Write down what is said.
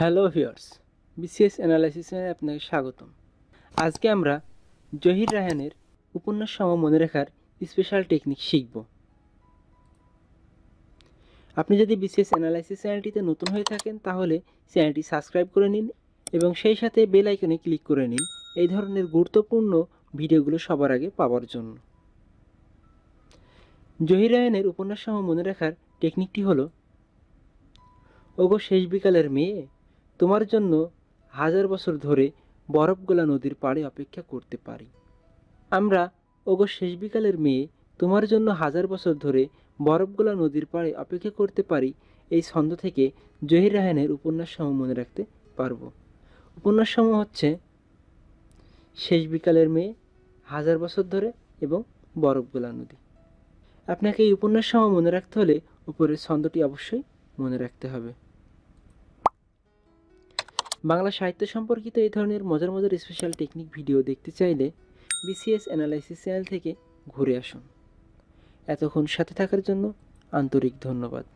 hello viewers BCS অ্যানালাইসিসে আপনাকে স্বাগতম আজকে আমরা জহির রাহানের উপন্যাস সম মনে রাখার স্পেশাল টেকনিক শিখব আপনি যদি বিসিএস অ্যানালাইসিস চ্যানেলটিতে নতুন হয়ে থাকেন তাহলে চ্যানেলটি সাবস্ক্রাইব করে নিন এবং সেই সাথে বেল আইকনে ক্লিক করে নিন এই ধরনের গুরুত্বপূর্ণ ভিডিওগুলো সবার আগে পাওয়ার জন্য জহির রায়ানের উপন্যাস সম মনে রাখার টেকনিকটি হলো ওগো শেষ বিকালের মেয়ে তোমার জন্য হাজার বছর ধরে বরফ গোলা নদীর পাড়ে অপেক্ষা করতে পারি আমরা ওগো শেষ বিকালের মেয়ে তোমার জন্য হাজার বছর ধরে বরফগোলা নদীর পাড়ে অপেক্ষা করতে পারি এই ছন্দ থেকে জহির রায়হানের উপন্যাসসমূহ মনে রাখতে পারব উপন্যাসসমূহ হচ্ছে শেষ বিকালের মেয়ে হাজার বছর ধরে এবং বরফগোলা নদী আপনাকে এই উপন্যাসসমূহ মনে রাখতে হলে উপরের ছন্দটি অবশ্যই মনে রাখতে হবে বাংলা সাহিত্য সম্পর্কিত এই ধরনের মজার মজার স্পেশাল টেকনিক ভিডিও দেখতে চাইলে বিসিএস অ্যানালাইসিস চ্যানেল থেকে ঘুরে আসুন এতক্ষণ সাথে থাকার জন্য আন্তরিক ধন্যবাদ